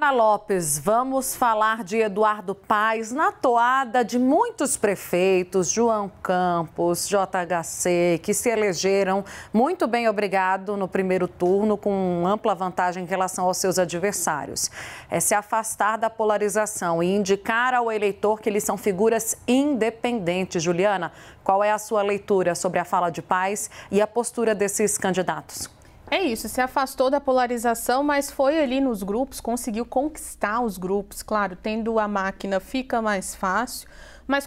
Ana Lopes, vamos falar de Eduardo Paes na toada de muitos prefeitos, João Campos, JHC, que se elegeram muito bem, obrigado, no primeiro turno, com ampla vantagem em relação aos seus adversários. É se afastar da polarização e indicar ao eleitor que eles são figuras independentes. Juliana, qual é a sua leitura sobre a fala de Paes e a postura desses candidatos? É isso, se afastou da polarização, mas foi ali nos grupos, conseguiu conquistar os grupos. Claro, tendo a máquina fica mais fácil, mas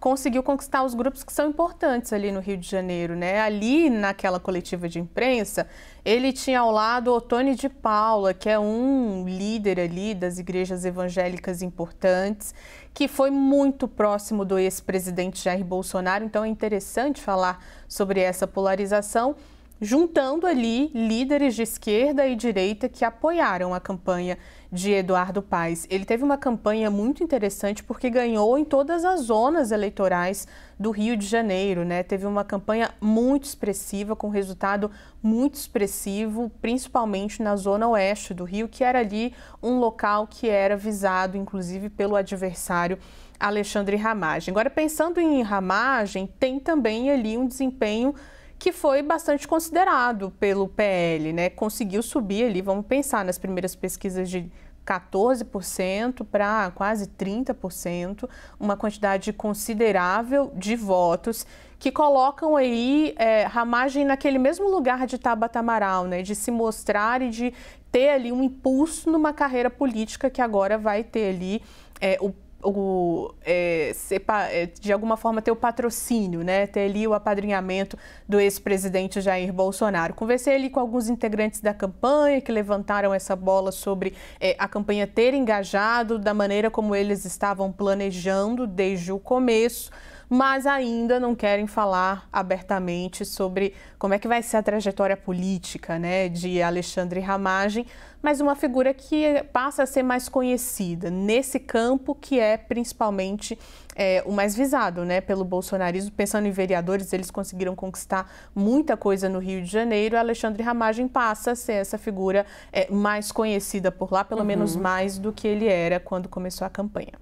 conseguiu conquistar os grupos que são importantes ali no Rio de Janeiro, né? Ali naquela coletiva de imprensa, ele tinha ao lado Otone de Paula, que é um líder ali das igrejas evangélicas importantes, que foi muito próximo do ex-presidente Jair Bolsonaro, então é interessante falar sobre essa polarização juntando ali líderes de esquerda e direita que apoiaram a campanha de Eduardo Paes. Ele teve uma campanha muito interessante porque ganhou em todas as zonas eleitorais do Rio de Janeiro, né? Teve uma campanha muito expressiva com resultado muito expressivo, principalmente na zona oeste do Rio, que era ali um local que era visado inclusive pelo adversário Alexandre Ramagem. Agora pensando em Ramagem, tem também ali um desempenho que foi bastante considerado pelo PL, né? Conseguiu subir ali, vamos pensar nas primeiras pesquisas de 14% para quase 30%, uma quantidade considerável de votos que colocam aí é, Ramagem naquele mesmo lugar de Tabata Amaral, né, de se mostrar e de ter ali um impulso numa carreira política que agora vai ter ali é, o o, é, é, de alguma forma ter o patrocínio, né? ter ali o apadrinhamento do ex-presidente Jair Bolsonaro. Conversei ali com alguns integrantes da campanha que levantaram essa bola sobre é, a campanha ter engajado da maneira como eles estavam planejando desde o começo mas ainda não querem falar abertamente sobre como é que vai ser a trajetória política né, de Alexandre Ramagem, mas uma figura que passa a ser mais conhecida nesse campo que é principalmente é, o mais visado né, pelo bolsonarismo. Pensando em vereadores, eles conseguiram conquistar muita coisa no Rio de Janeiro. Alexandre Ramagem passa a ser essa figura é, mais conhecida por lá, pelo uhum. menos mais do que ele era quando começou a campanha.